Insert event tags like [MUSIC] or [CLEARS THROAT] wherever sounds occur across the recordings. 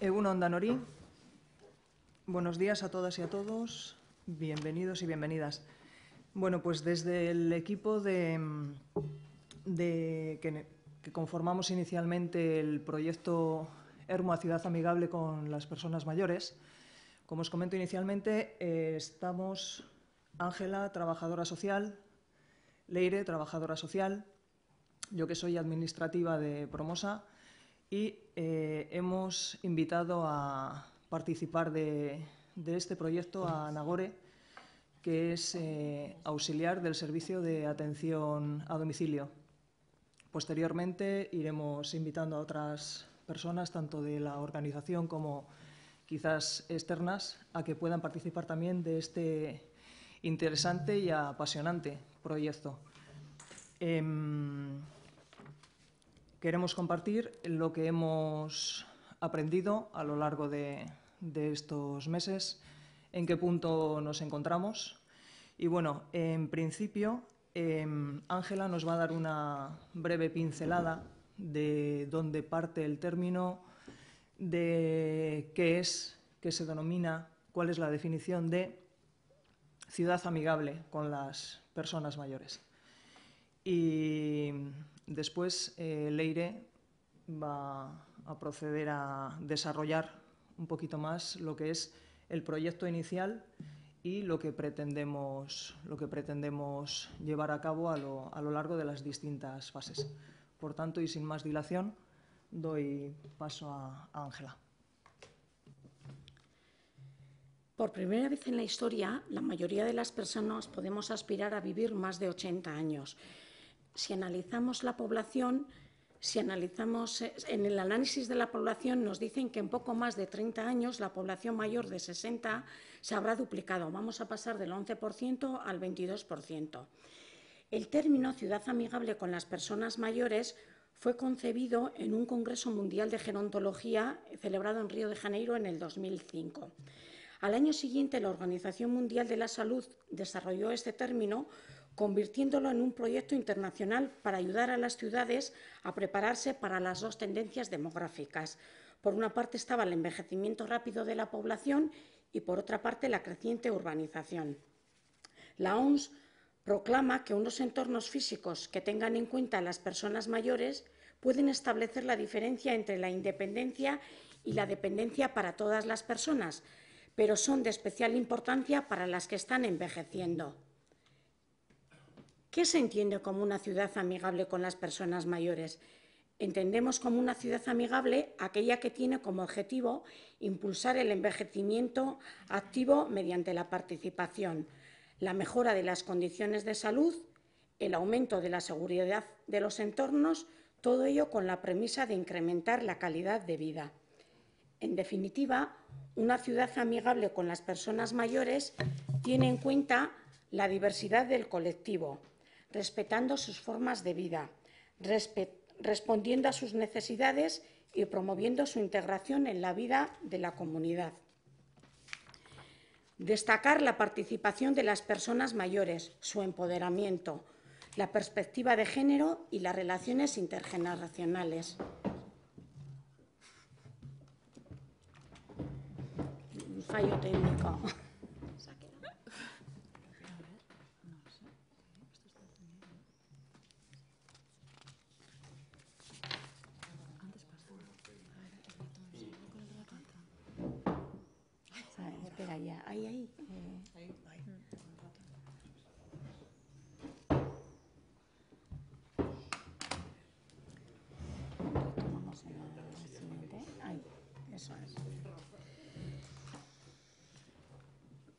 Eguno Onda Buenos días a todas y a todos. Bienvenidos y bienvenidas. Bueno, pues desde el equipo de, que, conformamos inicialmente el proyecto a Ciudad Amigable con las Personas Mayores, como os comento inicialmente, eh, estamos Ángela, trabajadora social, Leire, trabajadora social, yo que soy administrativa de Promosa, y eh, hemos invitado a participar de, este proyecto a Nagore, que es eh, auxiliar del servicio de atención a domicilio. Posteriormente iremos invitando a otras personas, tanto de la organización como quizás externas, a que puedan participar también de este interesante y apasionante proyecto. Em, queremos compartir lo que hemos aprendido a lo largo de, estos meses, en qué punto nos encontramos. Y bueno, en principio, em, Ángela nos va a dar una breve pincelada de dónde parte el término, de qué es, qué se denomina, cuál es la definición de ciudad amigable con las personas mayores. Y Después, eh, Leire va a proceder a desarrollar un poquito más lo que es el proyecto inicial y lo que pretendemos, llevar a cabo a lo, a lo largo de las distintas fases. Por tanto, y sin más dilación, doy paso a Ángela. Por primera vez en la historia, la mayoría de las personas podemos aspirar a vivir más de 80 años si analizamos la población, si analizamos eh, en el análisis de la población, nos dicen que en poco más de 30 años la población mayor de 60 se habrá duplicado. Vamos a pasar del 11% al 22%. El término ciudad amigable con las personas mayores fue concebido en un Congreso Mundial de Gerontología celebrado en Río de Janeiro en el 2005. Al año siguiente, la Organización Mundial de la Salud desarrolló este término convirtiéndolo en un proyecto internacional para ayudar a las ciudades a prepararse para las dos tendencias demográficas. Por una parte estaba el envejecimiento rápido de la población y por otra parte la creciente urbanización. La OMS proclama que unos entornos físicos que tengan en cuenta a las personas mayores pueden establecer la diferencia entre la independencia y la dependencia para todas las personas, pero son de especial importancia para las que están envejeciendo. ¿Qué se entiende como una ciudad amigable con las personas mayores? Entendemos como una ciudad amigable aquella que tiene como objetivo impulsar el envejecimiento activo mediante la participación, la mejora de las condiciones de salud, el aumento de la seguridad de los entornos, todo ello con la premisa de incrementar la calidad de vida. En definitiva, una ciudad amigable con las personas mayores tiene en cuenta la diversidad del colectivo, respetando sus formas de vida, respondiendo a sus necesidades y promoviendo su integración en la vida de la comunidad. Destacar la participación de las personas mayores, su empoderamiento, la perspectiva de género y las relaciones intergeneracionales. Un fallo técnico.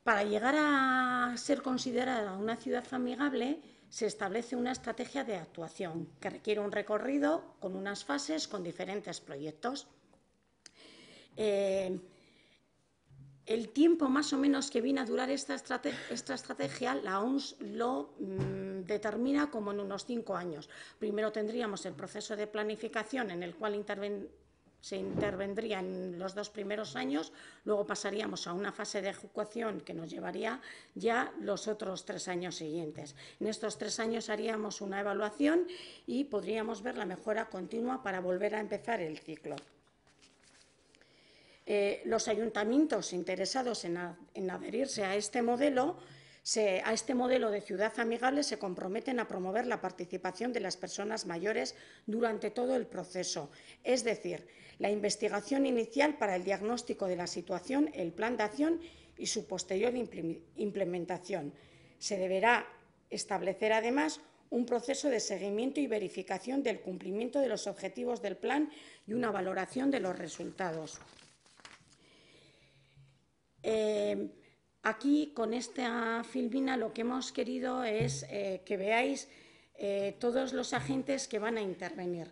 Para llegar a ser considerada una ciudad amigable, se establece una estrategia de actuación que requiere un recorrido con unas fases, con diferentes proyectos. Eh, el tiempo más o menos que viene a durar esta, estrategia, la ONS lo mm, determina como en unos cinco años. Primero tendríamos el proceso de planificación en el cual se intervendría en los dos primeros años, luego pasaríamos a una fase de ejecución que nos llevaría ya los otros tres años siguientes. En estos tres años haríamos una evaluación y podríamos ver la mejora continua para volver a empezar el ciclo. Eh, los ayuntamientos interesados en, adherirse a este modelo a este modelo de ciudad amigable se comprometen a promover la participación de las personas mayores durante todo el proceso, es decir, la investigación inicial para el diagnóstico de la situación, el plan de acción y su posterior implementación. Se deberá establecer, además, un proceso de seguimiento y verificación del cumplimiento de los objetivos del plan y una valoración de los resultados. Em, aquí, con esta filmina, lo que hemos querido es eh, que veáis eh, todos los agentes que van a intervenir.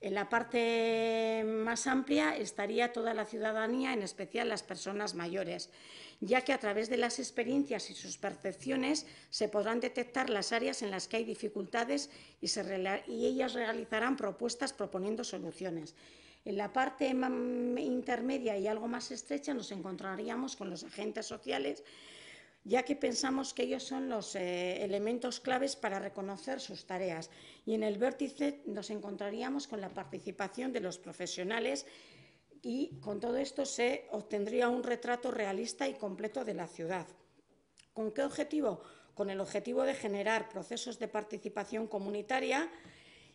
En la parte más amplia estaría toda la ciudadanía, en especial las personas mayores, ya que a través de las experiencias y sus percepciones se podrán detectar las áreas en las que hay dificultades y ellas realizarán propuestas proponiendo soluciones. En la parte intermedia y algo más estrecha nos encontraríamos con los agentes sociales, ya que pensamos que ellos son los eh, elementos claves para reconocer sus tareas. Y en el vértice nos encontraríamos con la participación de los profesionales y con todo esto se obtendría un retrato realista y completo de la ciudad. ¿Con qué objetivo? Con el objetivo de generar procesos de participación comunitaria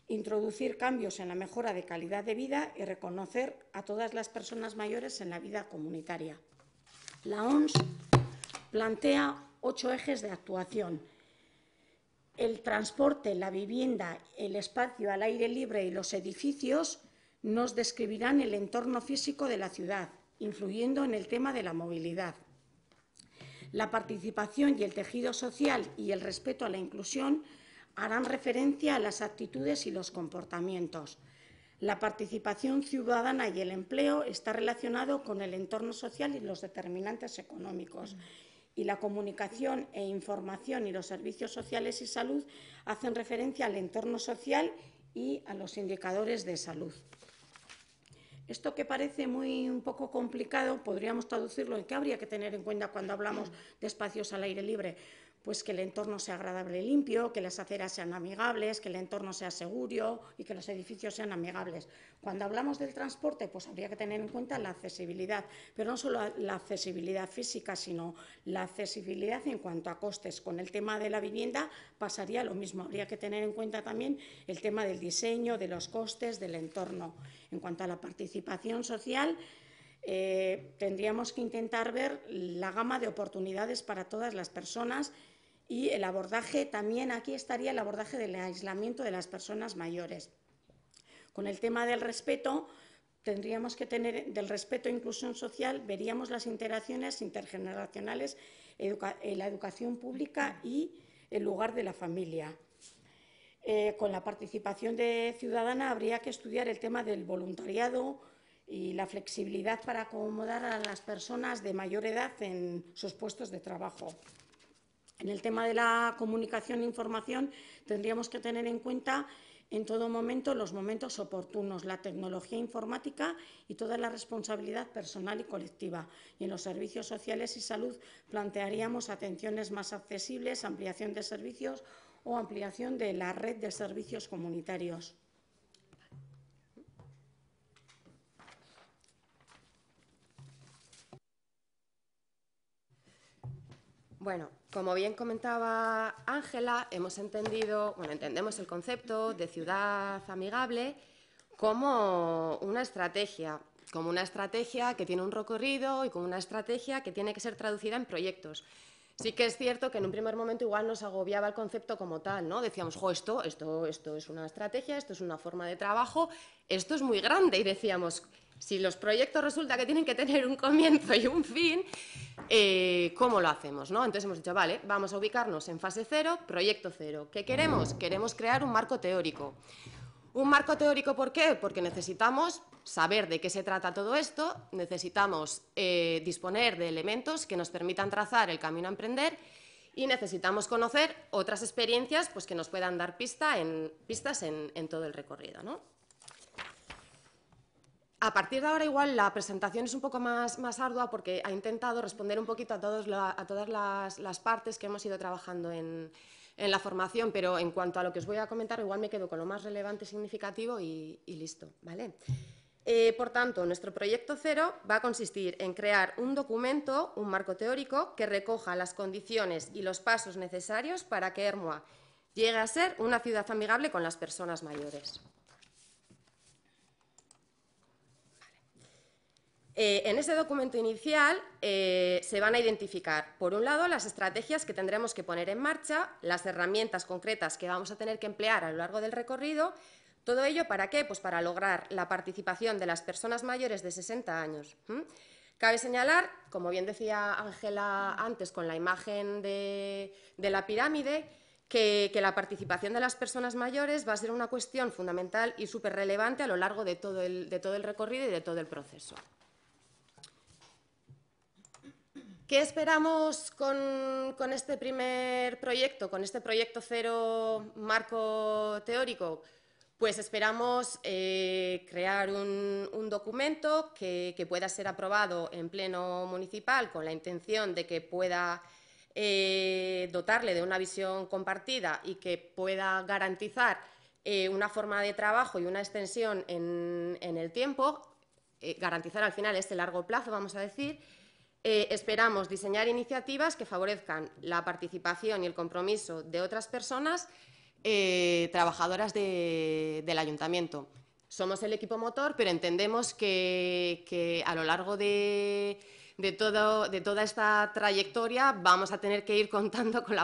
introducir cambios en la mejora de calidad de vida y reconocer a todas las personas mayores en la vida comunitaria. La OMS plantea ocho ejes de actuación. El transporte, la vivienda, el espacio al aire libre y los edificios nos describirán el entorno físico de la ciudad, influyendo en el tema de la movilidad. La participación y el tejido social y el respeto a la inclusión harán referencia a las actitudes y los comportamientos. La participación ciudadana y el empleo está relacionado con el entorno social y los determinantes económicos. Y la comunicación e información y los servicios sociales y salud hacen referencia al entorno social y a los indicadores de salud. Esto que parece muy un poco complicado, podríamos traducirlo en qué habría que tener en cuenta cuando hablamos de espacios al aire libre pues que el entorno sea agradable y limpio, que las aceras sean amigables, que el entorno sea seguro y que los edificios sean amigables. Cuando hablamos del transporte, pues habría que tener en cuenta la accesibilidad, pero no solo la accesibilidad física, sino la accesibilidad en cuanto a costes. Con el tema de la vivienda pasaría lo mismo, habría que tener en cuenta también el tema del diseño, de los costes, del entorno. En cuanto a la participación social, eh, tendríamos que intentar ver la gama de oportunidades para todas las personas y el abordaje también aquí estaría el abordaje del aislamiento de las personas mayores. Con el tema del respeto, tendríamos que tener del respeto e inclusión social, veríamos las interacciones intergeneracionales, en eh, la educación pública y el lugar de la familia. Eh, con la participación de ciudadana habría que estudiar el tema del voluntariado, y la flexibilidad para acomodar a las personas de mayor edad en sus puestos de trabajo. En el tema de la comunicación e información tendríamos que tener en cuenta en todo momento los momentos oportunos, la tecnología informática y toda la responsabilidad personal y colectiva. Y en los servicios sociales y salud plantearíamos atenciones más accesibles, ampliación de servicios o ampliación de la red de servicios comunitarios. Bueno, como bien comentaba Ángela, hemos entendido, bueno, entendemos el concepto de ciudad amigable como una estrategia, como una estrategia que tiene un recorrido y como una estrategia que tiene que ser traducida en proyectos. Sí que es cierto que en un primer momento igual nos agobiaba el concepto como tal, ¿no? Decíamos, jo, esto, esto, esto es una estrategia, esto es una forma de trabajo, esto es muy grande. Y decíamos, si los proyectos resulta que tienen que tener un comienzo y un fin, eh, ¿cómo lo hacemos? ¿no? Entonces hemos dicho, vale, vamos a ubicarnos en fase cero, proyecto cero. ¿Qué queremos? Queremos crear un marco teórico. ¿Un marco teórico por qué? Porque necesitamos saber de qué se trata todo esto, necesitamos eh, disponer de elementos que nos permitan trazar el camino a emprender y necesitamos conocer otras experiencias pues, que nos puedan dar pista en, pistas en, en todo el recorrido. ¿no? A partir de ahora igual la presentación es un poco más, ardua porque ha intentado responder un poquito a, a todas las, partes que hemos ido trabajando en, la formación, pero en cuanto a lo que os voy a comentar igual me quedo con lo más relevante, significativo y, listo. ¿vale? Eh, por tanto, nuestro proyecto cero va a consistir en crear un documento, un marco teórico, que recoja las condiciones y los pasos necesarios para que ERMOA llegue a ser una ciudad amigable con las personas mayores. Eh, en ese documento inicial eh, se van a identificar, por un lado, las estrategias que tendremos que poner en marcha, las herramientas concretas que vamos a tener que emplear a lo largo del recorrido. ¿Todo ello para qué? Pues para lograr la participación de las personas mayores de 60 años. Cabe señalar, como bien decía Ángela antes con la imagen de, la pirámide, que, la participación de las personas mayores va a ser una cuestión fundamental y súper relevante a lo largo de todo el recorrido y de todo el proceso. ¿Qué esperamos con, este primer proyecto, con este proyecto cero marco teórico? Pues esperamos eh, crear un, documento que, pueda ser aprobado en pleno municipal con la intención de que pueda eh, dotarle de una visión compartida y que pueda garantizar eh, una forma de trabajo y una extensión en el tiempo, garantizar al final este largo plazo, vamos a decir, eh, esperamos diseñar iniciativas que favorezcan la participación y el compromiso de otras personas eh, trabajadoras del ayuntamiento. Somos el equipo motor, pero entendemos que, a lo largo de, toda esta trayectoria vamos a tener que ir contando con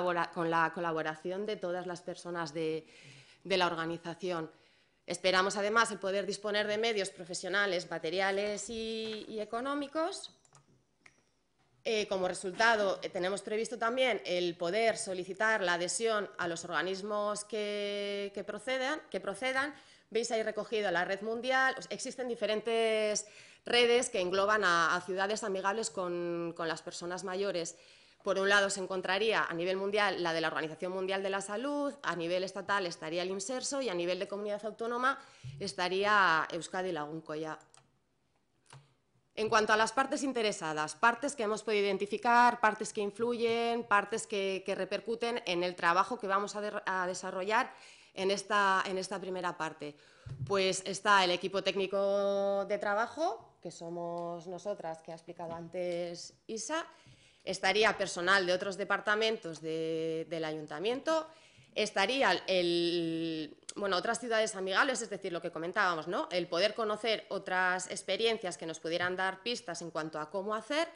la colaboración de todas las personas de, la organización. Esperamos, además, el poder disponer de medios profesionales, materiales y económicos eh, como resultado, eh, tenemos previsto también el poder solicitar la adhesión a los organismos que, procedan, Veis ahí recogido la red mundial. Existen diferentes redes que engloban a, ciudades amigables con, las personas mayores. Por un lado se encontraría a nivel mundial la de la Organización Mundial de la Salud, a nivel estatal estaría el INSERSO y a nivel de comunidad autónoma estaría Euskadi Laguncoya. En cuanto a las partes interesadas, partes que hemos podido identificar, partes que influyen, partes que, repercuten en el trabajo que vamos a, desarrollar en esta, en esta primera parte. Pues está el equipo técnico de trabajo, que somos nosotras, que ha explicado antes Isa, estaría personal de otros departamentos del ayuntamiento, estaría el, bueno, otras ciudades amigables, es decir, lo que comentábamos, ¿no? El poder conocer otras experiencias que nos pudieran dar pistas en cuanto a cómo hacer.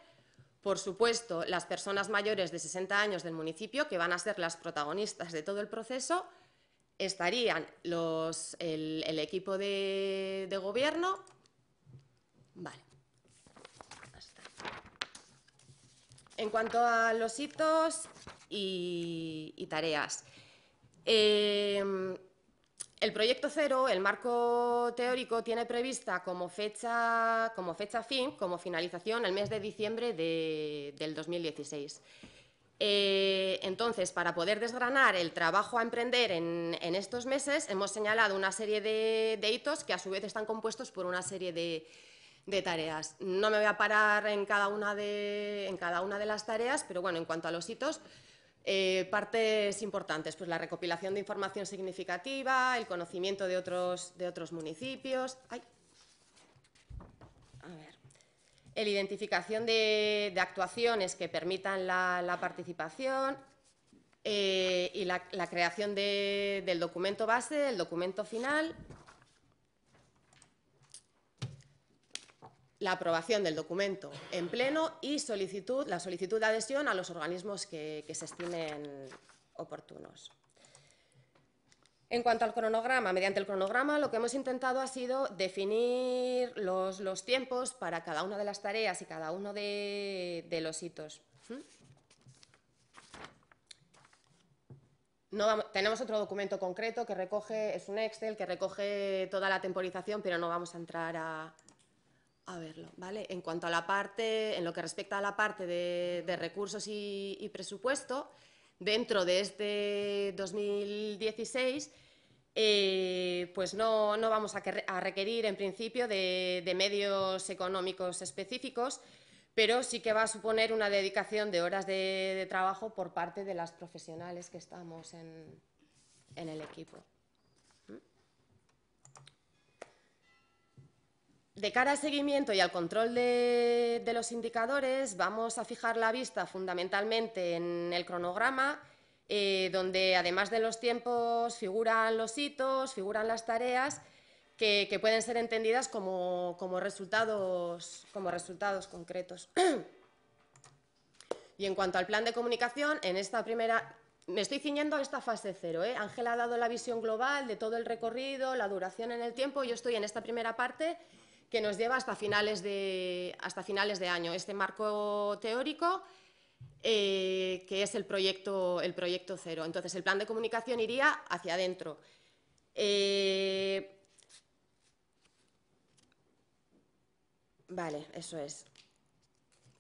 Por supuesto, las personas mayores de 60 años del municipio, que van a ser las protagonistas de todo el proceso, estarían los, el, equipo de, gobierno. Vale. En cuanto a los hitos y tareas. Em, el proyecto cero, el marco teórico, tiene prevista como fecha, como fecha fin, como finalización, el mes de diciembre del 2016. Eh, entonces, para poder desgranar el trabajo a emprender en, estos meses, hemos señalado una serie de, hitos que a su vez están compuestos por una serie de, tareas. No me voy a parar en cada, una en cada una de las tareas, pero bueno, en cuanto a los hitos, eh, partes importantes, pues la recopilación de información significativa, el conocimiento de otros, municipios. la El identificación de, actuaciones que permitan la, participación eh, y la, creación del documento base, del documento final la aprobación del documento en pleno y solicitud, la solicitud de adhesión a los organismos que, se estimen oportunos. En cuanto al cronograma, mediante el cronograma lo que hemos intentado ha sido definir los, tiempos para cada una de las tareas y cada uno de, los hitos. ¿Mm? No tenemos otro documento concreto que recoge, es un Excel que recoge toda la temporización, pero no vamos a entrar a, a verlo, ¿vale? En cuanto a la parte, en lo que respecta a la parte de, recursos y, presupuesto, dentro de este 2016, eh, pues no, vamos a, requerir en principio de, medios económicos específicos, pero sí que va a suponer una dedicación de horas de, trabajo por parte de las profesionales que estamos en el equipo. De cara al seguimiento y al control de, los indicadores, vamos a fijar la vista fundamentalmente en el cronograma, eh, donde además de los tiempos figuran los hitos, figuran las tareas que, pueden ser entendidas como, como, resultados, como resultados concretos. [CLEARS THROAT] y en cuanto al plan de comunicación, en esta primera me estoy ciñendo a esta fase cero. ¿eh? Ángela ha dado la visión global de todo el recorrido, la duración en el tiempo. Yo estoy en esta primera parte que nos lleva hasta finales de, hasta finales de año. Este marco teórico, eh, que es el proyecto, el proyecto cero. Entonces, el plan de comunicación iría hacia adentro. Eh, vale, eso es.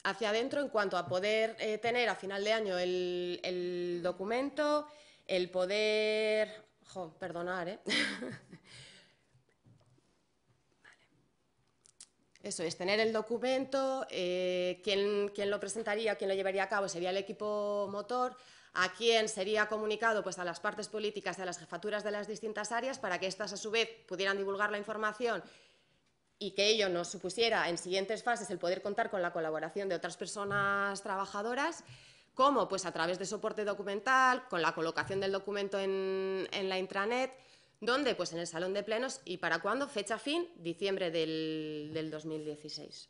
Hacia adentro en cuanto a poder eh, tener a final de año el, el documento, el poder... Jo, perdonar, ¿eh? [LAUGHS] Eso es, tener el documento, eh, quién, lo presentaría, quién lo llevaría a cabo sería el equipo motor, a quién sería comunicado pues, a las partes políticas y a las jefaturas de las distintas áreas para que éstas a su vez pudieran divulgar la información y que ello nos supusiera en siguientes fases el poder contar con la colaboración de otras personas trabajadoras. como Pues a través de soporte documental, con la colocación del documento en, en la intranet, ¿Dónde? Pues en el Salón de Plenos. ¿Y para cuándo? Fecha fin, diciembre del, del 2016.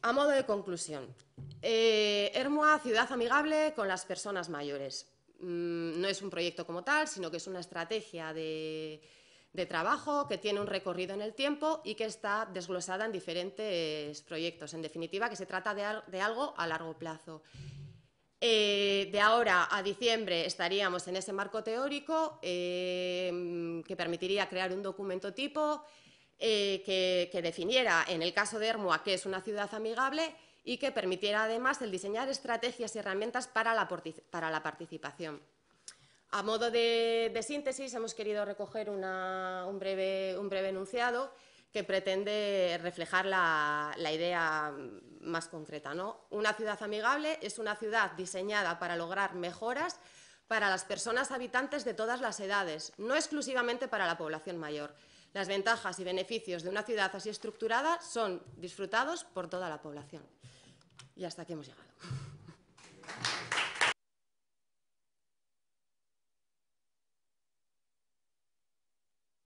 A modo de conclusión, eh, ciudad amigable con las personas mayores. Mm, no es un proyecto como tal, sino que es una estrategia de, trabajo que tiene un recorrido en el tiempo y que está desglosada en diferentes proyectos. En definitiva, que se trata de algo a largo plazo. Eh, de ahora a diciembre estaríamos en ese marco teórico eh, que permitiría crear un documento tipo eh, que, definiera, en el caso de Ermua, qué es una ciudad amigable y que permitiera además el diseñar estrategias y herramientas para la, participación. A modo de, síntesis, hemos querido recoger un breve enunciado que pretende reflejar la, idea más concreta. Una ciudad amigable es una ciudad diseñada para lograr mejoras para las personas habitantes de todas las edades, no exclusivamente para la población mayor. Las ventajas y beneficios de una ciudad así estructurada son disfrutados por toda la población. Y hasta aquí hemos llegado.